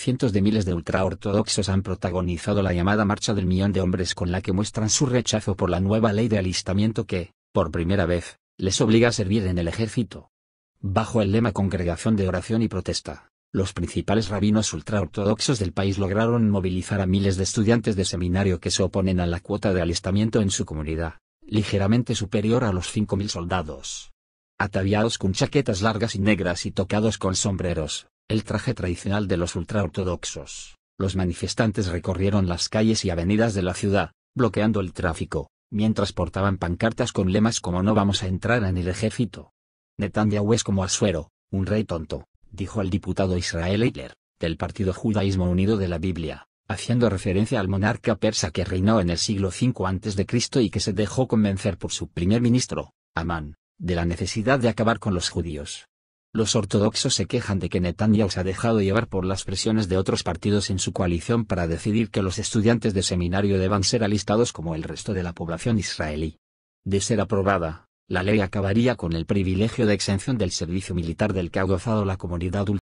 cientos de miles de ultraortodoxos han protagonizado la llamada Marcha del Millón de Hombres con la que muestran su rechazo por la nueva ley de alistamiento que, por primera vez, les obliga a servir en el ejército. Bajo el lema Congregación de Oración y Protesta, los principales rabinos ultraortodoxos del país lograron movilizar a miles de estudiantes de seminario que se oponen a la cuota de alistamiento en su comunidad, ligeramente superior a los 5.000 soldados. Ataviados con chaquetas largas y negras y tocados con sombreros, el traje tradicional de los ultraortodoxos, los manifestantes recorrieron las calles y avenidas de la ciudad, bloqueando el tráfico, mientras portaban pancartas con lemas como No vamos a entrar en el ejército. Netanyahu es como Asuero, un rey tonto, dijo el diputado Israel Hitler, del Partido Judaísmo Unido de la Biblia, haciendo referencia al monarca persa que reinó en el siglo V a.C. y que se dejó convencer por su primer ministro, Amán, de la necesidad de acabar con los judíos, los ortodoxos se quejan de que Netanyahu se ha dejado llevar por las presiones de otros partidos en su coalición para decidir que los estudiantes de seminario deban ser alistados como el resto de la población israelí. De ser aprobada, la ley acabaría con el privilegio de exención del servicio militar del que ha gozado la comunidad